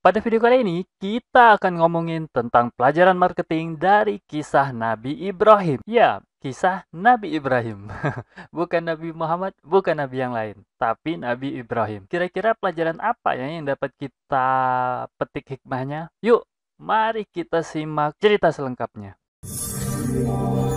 Pada video kali ini, kita akan ngomongin tentang pelajaran marketing dari kisah Nabi Ibrahim. Ya, kisah Nabi Ibrahim. bukan Nabi Muhammad, bukan Nabi yang lain, tapi Nabi Ibrahim. Kira-kira pelajaran apa ya yang dapat kita petik hikmahnya? Yuk, mari kita simak cerita selengkapnya. Wow.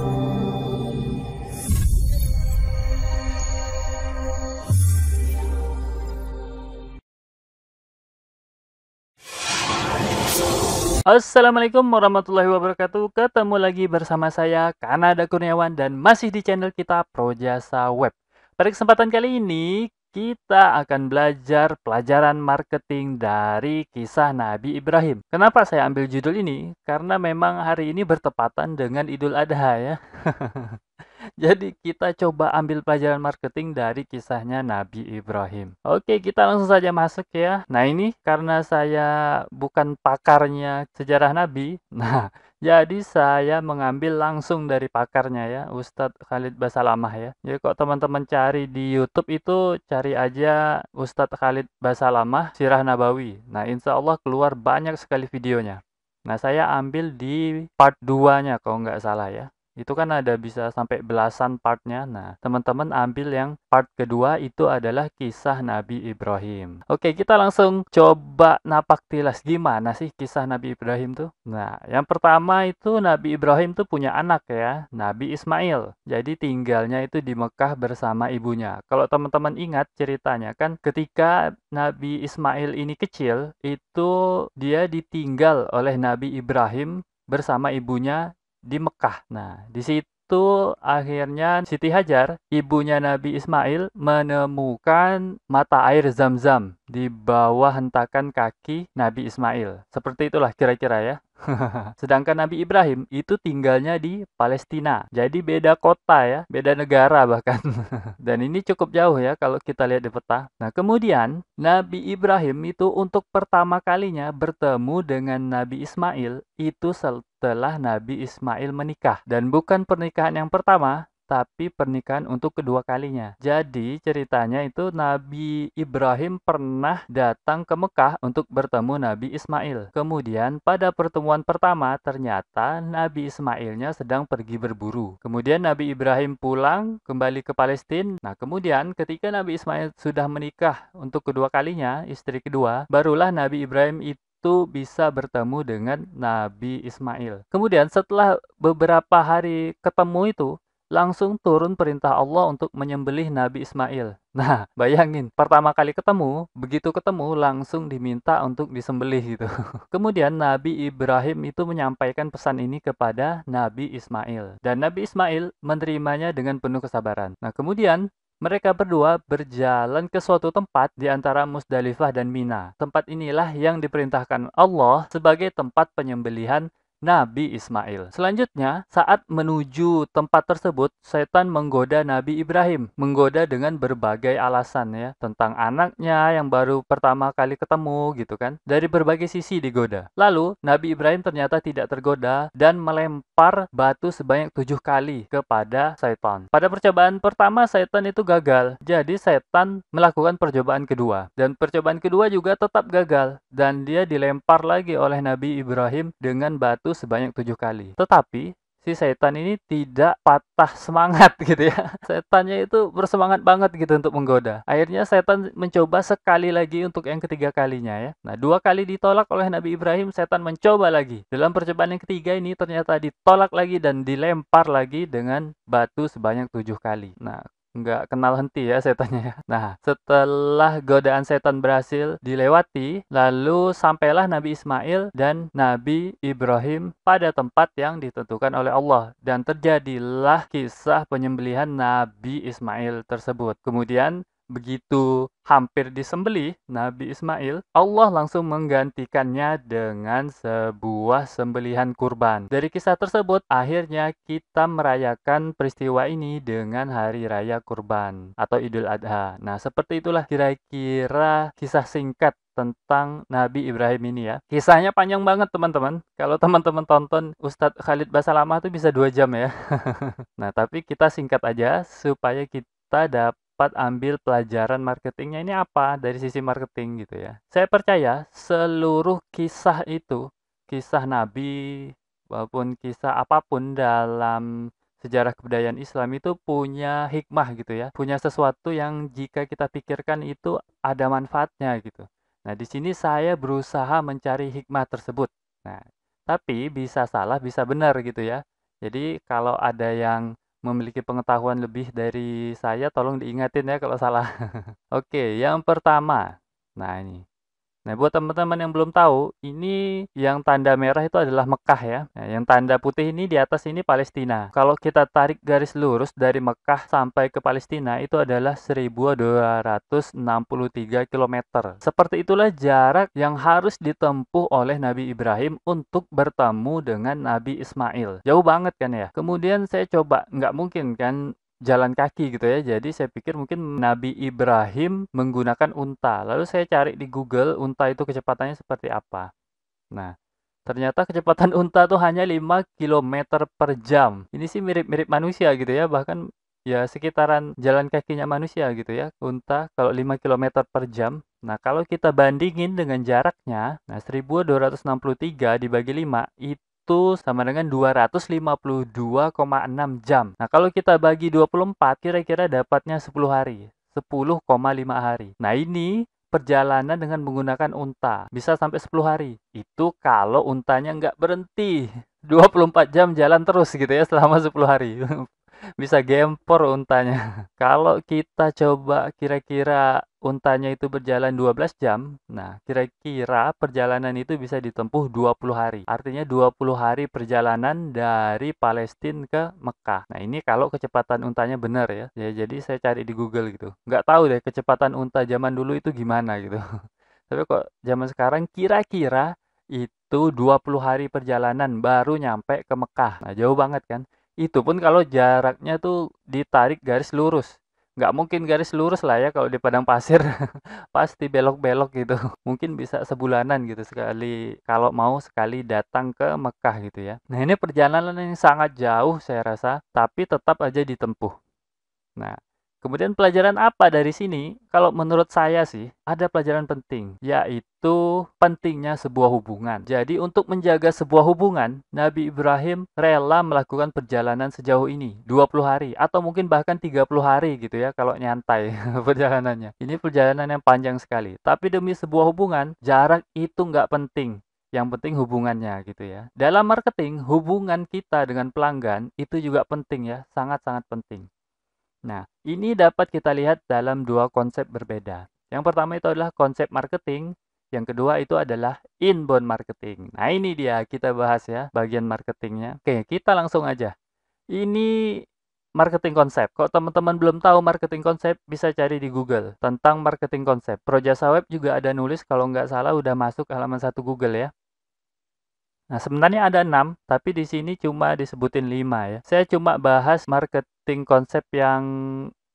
Assalamualaikum warahmatullahi wabarakatuh Ketemu lagi bersama saya Kanada Kurniawan dan masih di channel kita Projasa Web Pada kesempatan kali ini kita akan belajar pelajaran marketing dari kisah Nabi Ibrahim Kenapa saya ambil judul ini? Karena memang hari ini bertepatan dengan Idul Adha ya Jadi kita coba ambil pelajaran marketing dari kisahnya Nabi Ibrahim. Oke, kita langsung saja masuk ya. Nah, ini karena saya bukan pakarnya sejarah Nabi. Nah, jadi saya mengambil langsung dari pakarnya ya, Ustadz Khalid Basalamah ya. Jadi kok teman-teman cari di YouTube itu cari aja Ustadz Khalid Basalamah Sirah Nabawi. Nah, insya Allah keluar banyak sekali videonya. Nah, saya ambil di part 2-nya kalau nggak salah ya itu kan ada bisa sampai belasan partnya. Nah, teman-teman ambil yang part kedua itu adalah kisah Nabi Ibrahim. Oke, kita langsung coba napak tilas gimana sih kisah Nabi Ibrahim tuh? Nah, yang pertama itu Nabi Ibrahim tuh punya anak ya, Nabi Ismail. Jadi tinggalnya itu di Mekah bersama ibunya. Kalau teman-teman ingat ceritanya kan ketika Nabi Ismail ini kecil, itu dia ditinggal oleh Nabi Ibrahim bersama ibunya di Mekah. Nah, di situ akhirnya Siti Hajar, ibunya Nabi Ismail, menemukan mata air zam-zam di bawah hentakan kaki Nabi Ismail. Seperti itulah kira-kira ya. Sedangkan Nabi Ibrahim itu tinggalnya di Palestina. Jadi beda kota ya, beda negara bahkan. Dan ini cukup jauh ya kalau kita lihat di peta. Nah, kemudian Nabi Ibrahim itu untuk pertama kalinya bertemu dengan Nabi Ismail itu setelah Nabi Ismail menikah dan bukan pernikahan yang pertama tapi pernikahan untuk kedua kalinya. Jadi ceritanya itu Nabi Ibrahim pernah datang ke Mekah untuk bertemu Nabi Ismail. Kemudian pada pertemuan pertama ternyata Nabi Ismailnya sedang pergi berburu. Kemudian Nabi Ibrahim pulang kembali ke Palestina. Nah kemudian ketika Nabi Ismail sudah menikah untuk kedua kalinya, istri kedua, barulah Nabi Ibrahim itu itu bisa bertemu dengan Nabi Ismail. Kemudian setelah beberapa hari ketemu itu, langsung turun perintah Allah untuk menyembelih Nabi Ismail. Nah, bayangin, pertama kali ketemu, begitu ketemu langsung diminta untuk disembelih gitu. Kemudian Nabi Ibrahim itu menyampaikan pesan ini kepada Nabi Ismail. Dan Nabi Ismail menerimanya dengan penuh kesabaran. Nah, kemudian mereka berdua berjalan ke suatu tempat di antara Musdalifah dan Mina. Tempat inilah yang diperintahkan Allah sebagai tempat penyembelihan Nabi Ismail. Selanjutnya, saat menuju tempat tersebut, setan menggoda Nabi Ibrahim, menggoda dengan berbagai alasan ya, tentang anaknya yang baru pertama kali ketemu gitu kan. Dari berbagai sisi digoda. Lalu, Nabi Ibrahim ternyata tidak tergoda dan melempar batu sebanyak tujuh kali kepada setan. Pada percobaan pertama, setan itu gagal. Jadi, setan melakukan percobaan kedua. Dan percobaan kedua juga tetap gagal. Dan dia dilempar lagi oleh Nabi Ibrahim dengan batu sebanyak tujuh kali. Tetapi si setan ini tidak patah semangat gitu ya. Setannya itu bersemangat banget gitu untuk menggoda. Akhirnya setan mencoba sekali lagi untuk yang ketiga kalinya ya. Nah, dua kali ditolak oleh Nabi Ibrahim, setan mencoba lagi. Dalam percobaan yang ketiga ini ternyata ditolak lagi dan dilempar lagi dengan batu sebanyak tujuh kali. Nah, nggak kenal henti ya setannya ya. Nah, setelah godaan setan berhasil dilewati, lalu sampailah Nabi Ismail dan Nabi Ibrahim pada tempat yang ditentukan oleh Allah dan terjadilah kisah penyembelihan Nabi Ismail tersebut. Kemudian Begitu hampir disembelih Nabi Ismail, Allah langsung menggantikannya dengan sebuah sembelihan kurban. Dari kisah tersebut, akhirnya kita merayakan peristiwa ini dengan Hari Raya Kurban atau Idul Adha. Nah, seperti itulah kira-kira kisah singkat tentang Nabi Ibrahim ini ya. Kisahnya panjang banget teman-teman. Kalau teman-teman tonton Ustadz Khalid Basalamah itu bisa dua jam ya. nah tapi kita singkat aja supaya kita dapat dapat ambil pelajaran marketingnya ini apa dari sisi marketing gitu ya. Saya percaya seluruh kisah itu, kisah Nabi maupun kisah apapun dalam sejarah kebudayaan Islam itu punya hikmah gitu ya, punya sesuatu yang jika kita pikirkan itu ada manfaatnya gitu. Nah, di sini saya berusaha mencari hikmah tersebut. Nah, tapi bisa salah, bisa benar gitu ya. Jadi kalau ada yang memiliki pengetahuan lebih dari saya, tolong diingatin ya kalau salah. Oke, yang pertama. Nah, ini. Nah, buat teman-teman yang belum tahu, ini yang tanda merah itu adalah Mekah ya. Nah, yang tanda putih ini di atas ini Palestina. Kalau kita tarik garis lurus dari Mekah sampai ke Palestina itu adalah 1263 km. Seperti itulah jarak yang harus ditempuh oleh Nabi Ibrahim untuk bertemu dengan Nabi Ismail. Jauh banget kan ya. Kemudian saya coba, nggak mungkin kan jalan kaki gitu ya. Jadi saya pikir mungkin Nabi Ibrahim menggunakan unta. Lalu saya cari di Google unta itu kecepatannya seperti apa. Nah, ternyata kecepatan unta tuh hanya 5 km per jam. Ini sih mirip-mirip manusia gitu ya, bahkan ya sekitaran jalan kakinya manusia gitu ya. Unta kalau 5 km per jam. Nah, kalau kita bandingin dengan jaraknya, nah 1263 dibagi 5 itu waktu sama dengan 252,6 jam. Nah, kalau kita bagi 24, kira-kira dapatnya 10 hari. 10,5 hari. Nah, ini perjalanan dengan menggunakan unta. Bisa sampai 10 hari. Itu kalau untanya nggak berhenti. 24 jam jalan terus gitu ya selama 10 hari. Bisa gempor untanya. kalau kita coba kira-kira untanya itu berjalan 12 jam, nah kira-kira perjalanan itu bisa ditempuh 20 hari. Artinya 20 hari perjalanan dari Palestina ke Mekah. Nah ini kalau kecepatan untanya benar ya. ya jadi saya cari di Google gitu. Nggak tahu deh kecepatan unta zaman dulu itu gimana gitu. Tapi kok zaman sekarang kira-kira itu 20 hari perjalanan baru nyampe ke Mekah. Nah jauh banget kan. Itu pun kalau jaraknya tuh ditarik garis lurus nggak mungkin garis lurus lah ya kalau di padang pasir pasti belok-belok gitu mungkin bisa sebulanan gitu sekali kalau mau sekali datang ke Mekah gitu ya nah ini perjalanan yang sangat jauh saya rasa tapi tetap aja ditempuh nah Kemudian pelajaran apa dari sini? Kalau menurut saya sih, ada pelajaran penting, yaitu pentingnya sebuah hubungan. Jadi untuk menjaga sebuah hubungan, Nabi Ibrahim rela melakukan perjalanan sejauh ini, 20 hari atau mungkin bahkan 30 hari gitu ya kalau nyantai perjalanannya. Ini perjalanan yang panjang sekali. Tapi demi sebuah hubungan, jarak itu nggak penting yang penting hubungannya gitu ya. Dalam marketing, hubungan kita dengan pelanggan itu juga penting ya, sangat-sangat penting. Nah, ini dapat kita lihat dalam dua konsep berbeda. Yang pertama itu adalah konsep marketing, yang kedua itu adalah inbound marketing. Nah, ini dia kita bahas ya bagian marketingnya. Oke, kita langsung aja. Ini marketing konsep. Kalau teman-teman belum tahu marketing konsep, bisa cari di Google tentang marketing konsep. Projasa Web juga ada nulis kalau nggak salah udah masuk halaman satu Google ya. Nah, sebenarnya ada enam, tapi di sini cuma disebutin lima ya. Saya cuma bahas marketing konsep yang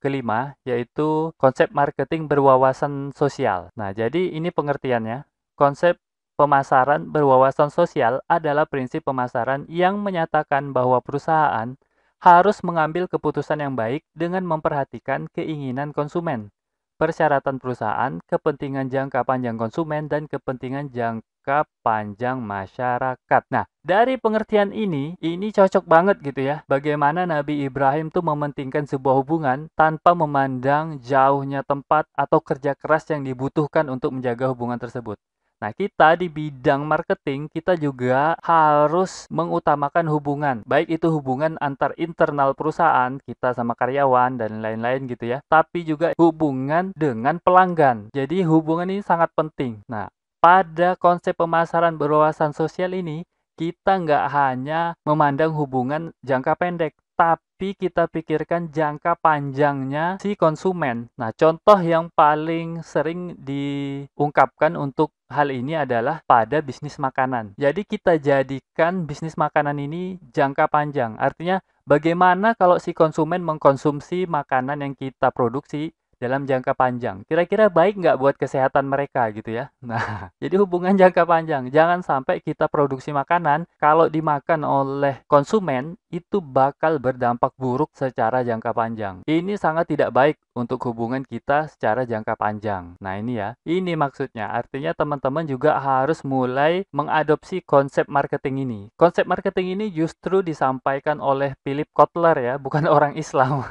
kelima, yaitu konsep marketing berwawasan sosial. Nah, jadi ini pengertiannya. Konsep pemasaran berwawasan sosial adalah prinsip pemasaran yang menyatakan bahwa perusahaan harus mengambil keputusan yang baik dengan memperhatikan keinginan konsumen, persyaratan perusahaan, kepentingan jangka panjang konsumen, dan kepentingan jangka jangka panjang masyarakat. Nah, dari pengertian ini, ini cocok banget gitu ya. Bagaimana Nabi Ibrahim tuh mementingkan sebuah hubungan tanpa memandang jauhnya tempat atau kerja keras yang dibutuhkan untuk menjaga hubungan tersebut. Nah, kita di bidang marketing, kita juga harus mengutamakan hubungan, baik itu hubungan antar internal perusahaan, kita sama karyawan, dan lain-lain gitu ya, tapi juga hubungan dengan pelanggan. Jadi, hubungan ini sangat penting. Nah, pada konsep pemasaran berwawasan sosial ini, kita nggak hanya memandang hubungan jangka pendek, tapi kita pikirkan jangka panjangnya si konsumen. Nah, contoh yang paling sering diungkapkan untuk hal ini adalah pada bisnis makanan. Jadi kita jadikan bisnis makanan ini jangka panjang. Artinya, bagaimana kalau si konsumen mengkonsumsi makanan yang kita produksi dalam jangka panjang. Kira-kira baik nggak buat kesehatan mereka gitu ya? Nah, jadi hubungan jangka panjang. Jangan sampai kita produksi makanan, kalau dimakan oleh konsumen, itu bakal berdampak buruk secara jangka panjang. Ini sangat tidak baik untuk hubungan kita secara jangka panjang. Nah, ini ya. Ini maksudnya. Artinya teman-teman juga harus mulai mengadopsi konsep marketing ini. Konsep marketing ini justru disampaikan oleh Philip Kotler ya, bukan orang Islam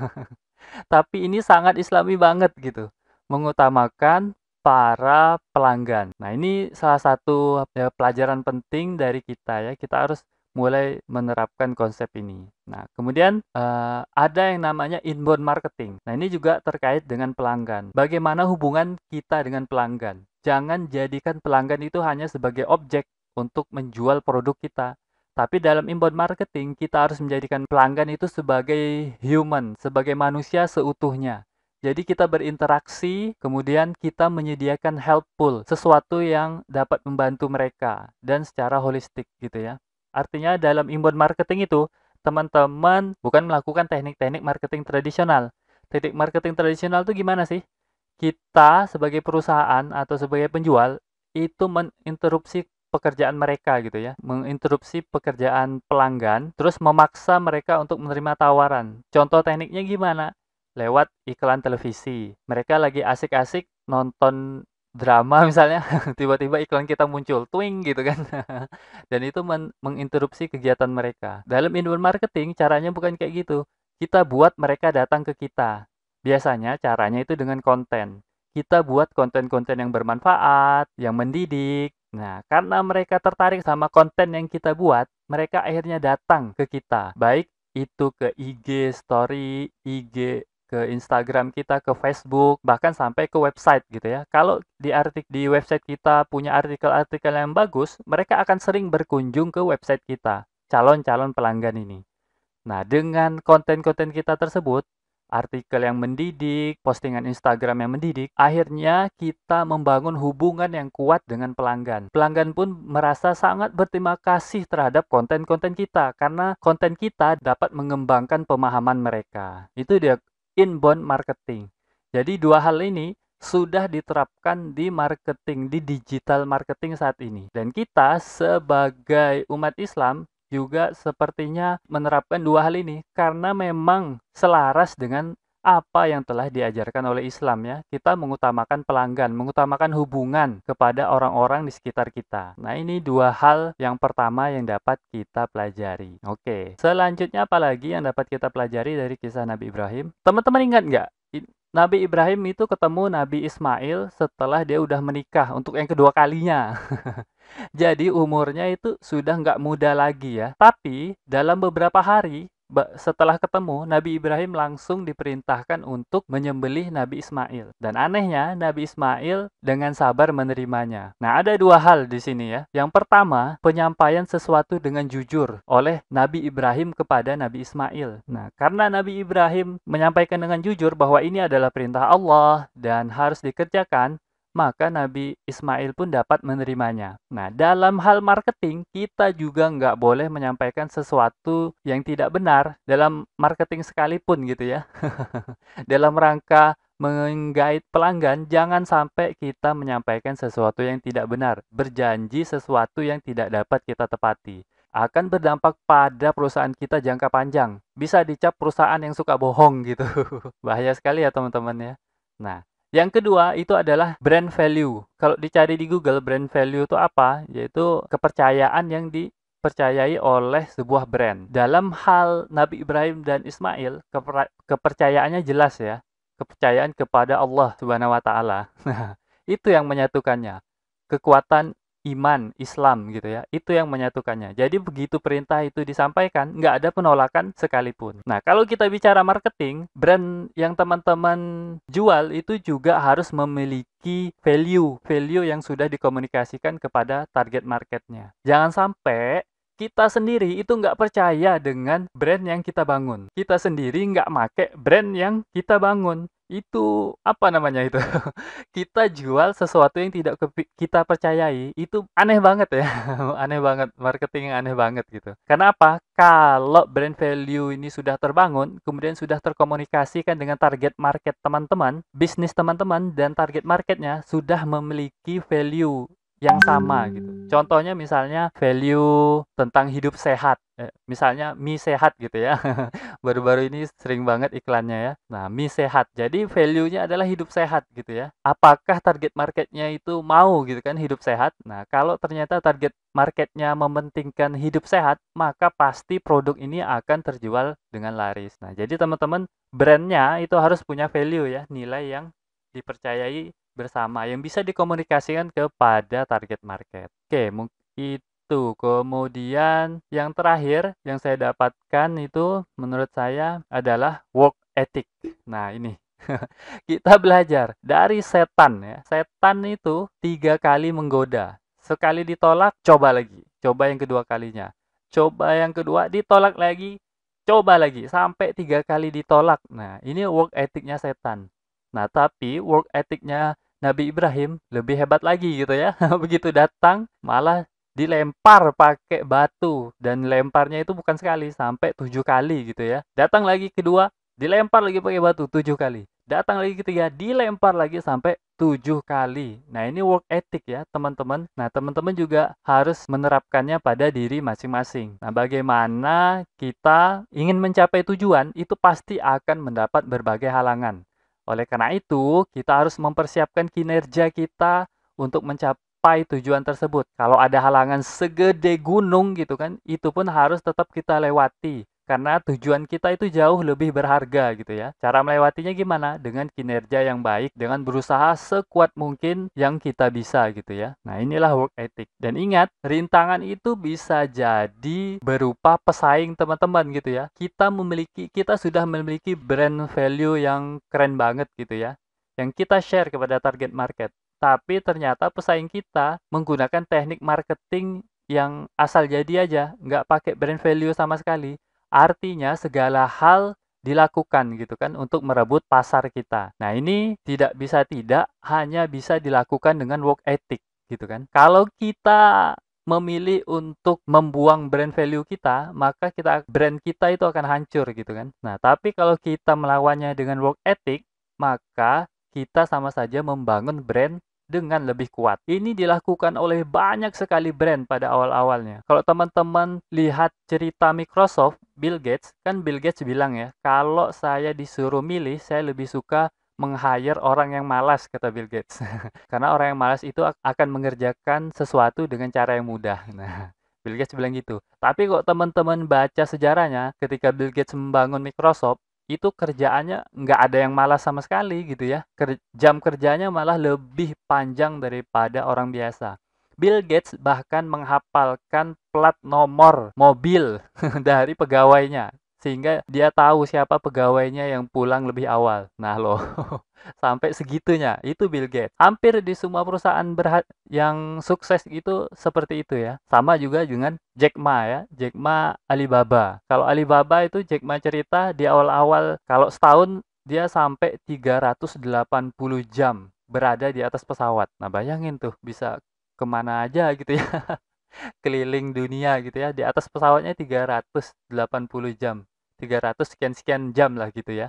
tapi ini sangat islami banget gitu mengutamakan para pelanggan nah ini salah satu ya, pelajaran penting dari kita ya kita harus mulai menerapkan konsep ini. Nah, kemudian uh, ada yang namanya inbound marketing. Nah, ini juga terkait dengan pelanggan. Bagaimana hubungan kita dengan pelanggan? Jangan jadikan pelanggan itu hanya sebagai objek untuk menjual produk kita, tapi dalam inbound marketing, kita harus menjadikan pelanggan itu sebagai human, sebagai manusia seutuhnya. Jadi kita berinteraksi, kemudian kita menyediakan helpful, sesuatu yang dapat membantu mereka dan secara holistik gitu ya. Artinya dalam inbound marketing itu, teman-teman bukan melakukan teknik-teknik marketing tradisional. Teknik marketing tradisional itu gimana sih? Kita sebagai perusahaan atau sebagai penjual itu meninterupsi pekerjaan mereka gitu ya, menginterupsi pekerjaan pelanggan, terus memaksa mereka untuk menerima tawaran. Contoh tekniknya gimana? Lewat iklan televisi. Mereka lagi asik-asik nonton drama misalnya tiba-tiba iklan kita muncul twing gitu kan dan itu men menginterupsi kegiatan mereka dalam inbound marketing caranya bukan kayak gitu kita buat mereka datang ke kita biasanya caranya itu dengan konten kita buat konten-konten yang bermanfaat yang mendidik Nah, karena mereka tertarik sama konten yang kita buat, mereka akhirnya datang ke kita. Baik itu ke IG story, IG ke Instagram kita, ke Facebook, bahkan sampai ke website gitu ya. Kalau di artik di website kita punya artikel-artikel yang bagus, mereka akan sering berkunjung ke website kita, calon-calon pelanggan ini. Nah, dengan konten-konten kita tersebut, artikel yang mendidik, postingan Instagram yang mendidik, akhirnya kita membangun hubungan yang kuat dengan pelanggan. Pelanggan pun merasa sangat berterima kasih terhadap konten-konten kita karena konten kita dapat mengembangkan pemahaman mereka. Itu dia inbound marketing. Jadi dua hal ini sudah diterapkan di marketing, di digital marketing saat ini. Dan kita sebagai umat Islam juga sepertinya menerapkan dua hal ini karena memang selaras dengan apa yang telah diajarkan oleh Islam ya. Kita mengutamakan pelanggan, mengutamakan hubungan kepada orang-orang di sekitar kita. Nah, ini dua hal yang pertama yang dapat kita pelajari. Oke, selanjutnya apalagi yang dapat kita pelajari dari kisah Nabi Ibrahim? Teman-teman ingat nggak? Nabi Ibrahim itu ketemu Nabi Ismail setelah dia udah menikah untuk yang kedua kalinya. Jadi umurnya itu sudah nggak muda lagi ya. Tapi dalam beberapa hari setelah ketemu, Nabi Ibrahim langsung diperintahkan untuk menyembelih Nabi Ismail. Dan anehnya, Nabi Ismail dengan sabar menerimanya. Nah, ada dua hal di sini ya. Yang pertama, penyampaian sesuatu dengan jujur oleh Nabi Ibrahim kepada Nabi Ismail. Nah, karena Nabi Ibrahim menyampaikan dengan jujur bahwa ini adalah perintah Allah dan harus dikerjakan, maka Nabi Ismail pun dapat menerimanya. Nah, dalam hal marketing, kita juga nggak boleh menyampaikan sesuatu yang tidak benar dalam marketing sekalipun gitu ya. dalam rangka menggait pelanggan, jangan sampai kita menyampaikan sesuatu yang tidak benar, berjanji sesuatu yang tidak dapat kita tepati akan berdampak pada perusahaan kita jangka panjang. Bisa dicap perusahaan yang suka bohong gitu. Bahaya sekali ya teman-teman ya. Nah, yang kedua itu adalah brand value. Kalau dicari di Google brand value itu apa? Yaitu kepercayaan yang dipercayai oleh sebuah brand. Dalam hal Nabi Ibrahim dan Ismail, kepercayaannya jelas ya. Kepercayaan kepada Allah Subhanahu wa taala. Nah, itu yang menyatukannya. Kekuatan iman, Islam gitu ya. Itu yang menyatukannya. Jadi begitu perintah itu disampaikan, nggak ada penolakan sekalipun. Nah, kalau kita bicara marketing, brand yang teman-teman jual itu juga harus memiliki value, value yang sudah dikomunikasikan kepada target marketnya. Jangan sampai kita sendiri itu nggak percaya dengan brand yang kita bangun. Kita sendiri nggak make brand yang kita bangun itu apa namanya itu kita jual sesuatu yang tidak kita percayai itu aneh banget ya aneh banget marketing yang aneh banget gitu karena apa kalau brand value ini sudah terbangun kemudian sudah terkomunikasikan dengan target market teman-teman bisnis teman-teman dan target marketnya sudah memiliki value yang sama gitu. Contohnya misalnya value tentang hidup sehat. Eh, misalnya mie sehat gitu ya. Baru-baru ini sering banget iklannya ya. Nah, mie sehat. Jadi value-nya adalah hidup sehat gitu ya. Apakah target marketnya itu mau gitu kan hidup sehat? Nah, kalau ternyata target marketnya mementingkan hidup sehat, maka pasti produk ini akan terjual dengan laris. Nah, jadi teman-teman brandnya itu harus punya value ya, nilai yang dipercayai bersama yang bisa dikomunikasikan kepada target market. Oke, itu. Kemudian yang terakhir yang saya dapatkan itu menurut saya adalah work ethic. Nah, ini kita belajar dari setan ya. Setan itu tiga kali menggoda. Sekali ditolak, coba lagi. Coba yang kedua kalinya. Coba yang kedua, ditolak lagi. Coba lagi, sampai tiga kali ditolak. Nah, ini work ethic-nya setan. Nah, tapi work ethic-nya Nabi Ibrahim lebih hebat lagi gitu ya. Begitu datang malah dilempar pakai batu dan lemparnya itu bukan sekali sampai tujuh kali gitu ya. Datang lagi kedua dilempar lagi pakai batu tujuh kali. Datang lagi ketiga dilempar lagi sampai tujuh kali. Nah ini work ethic ya teman-teman. Nah teman-teman juga harus menerapkannya pada diri masing-masing. Nah bagaimana kita ingin mencapai tujuan itu pasti akan mendapat berbagai halangan. Oleh karena itu, kita harus mempersiapkan kinerja kita untuk mencapai tujuan tersebut. Kalau ada halangan segede gunung gitu kan, itu pun harus tetap kita lewati karena tujuan kita itu jauh lebih berharga gitu ya. Cara melewatinya gimana? Dengan kinerja yang baik, dengan berusaha sekuat mungkin yang kita bisa gitu ya. Nah, inilah work ethic. Dan ingat, rintangan itu bisa jadi berupa pesaing teman-teman gitu ya. Kita memiliki kita sudah memiliki brand value yang keren banget gitu ya. Yang kita share kepada target market. Tapi ternyata pesaing kita menggunakan teknik marketing yang asal jadi aja, nggak pakai brand value sama sekali Artinya segala hal dilakukan gitu kan untuk merebut pasar kita. Nah, ini tidak bisa tidak hanya bisa dilakukan dengan work ethic gitu kan. Kalau kita memilih untuk membuang brand value kita, maka kita brand kita itu akan hancur gitu kan. Nah, tapi kalau kita melawannya dengan work ethic, maka kita sama saja membangun brand dengan lebih kuat. Ini dilakukan oleh banyak sekali brand pada awal-awalnya. Kalau teman-teman lihat cerita Microsoft, Bill Gates, kan Bill Gates bilang ya, kalau saya disuruh milih, saya lebih suka meng-hire orang yang malas, kata Bill Gates. Karena orang yang malas itu akan mengerjakan sesuatu dengan cara yang mudah. Nah, Bill Gates bilang gitu. Tapi kok teman-teman baca sejarahnya, ketika Bill Gates membangun Microsoft, itu kerjaannya nggak ada yang malas sama sekali gitu ya. Ker jam kerjanya malah lebih panjang daripada orang biasa. Bill Gates bahkan menghafalkan plat nomor mobil dari pegawainya sehingga dia tahu siapa pegawainya yang pulang lebih awal. Nah, loh. Sampai segitunya, itu Bill Gates. Hampir di semua perusahaan berhad yang sukses itu seperti itu ya. Sama juga dengan Jack Ma ya, Jack Ma Alibaba. Kalau Alibaba itu Jack Ma cerita di awal-awal kalau setahun dia sampai 380 jam berada di atas pesawat. Nah, bayangin tuh bisa kemana aja gitu ya. keliling dunia gitu ya di atas pesawatnya 380 jam 300 sekian sekian jam lah gitu ya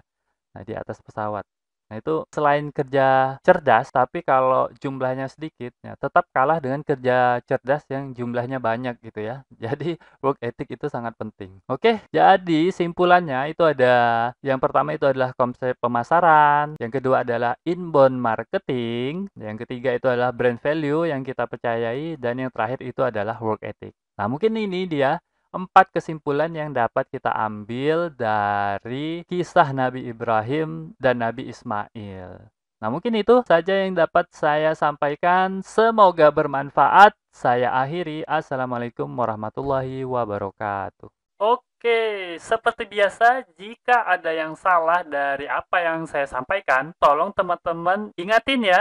nah di atas pesawat Nah itu selain kerja cerdas, tapi kalau jumlahnya sedikit, ya, tetap kalah dengan kerja cerdas yang jumlahnya banyak gitu ya. Jadi work ethic itu sangat penting. Oke, jadi simpulannya itu ada yang pertama itu adalah konsep pemasaran, yang kedua adalah inbound marketing, yang ketiga itu adalah brand value yang kita percayai, dan yang terakhir itu adalah work ethic. Nah mungkin ini dia empat kesimpulan yang dapat kita ambil dari kisah Nabi Ibrahim dan Nabi Ismail. Nah, mungkin itu saja yang dapat saya sampaikan. Semoga bermanfaat. Saya akhiri. Assalamualaikum warahmatullahi wabarakatuh. Oke, seperti biasa, jika ada yang salah dari apa yang saya sampaikan, tolong teman-teman ingatin ya,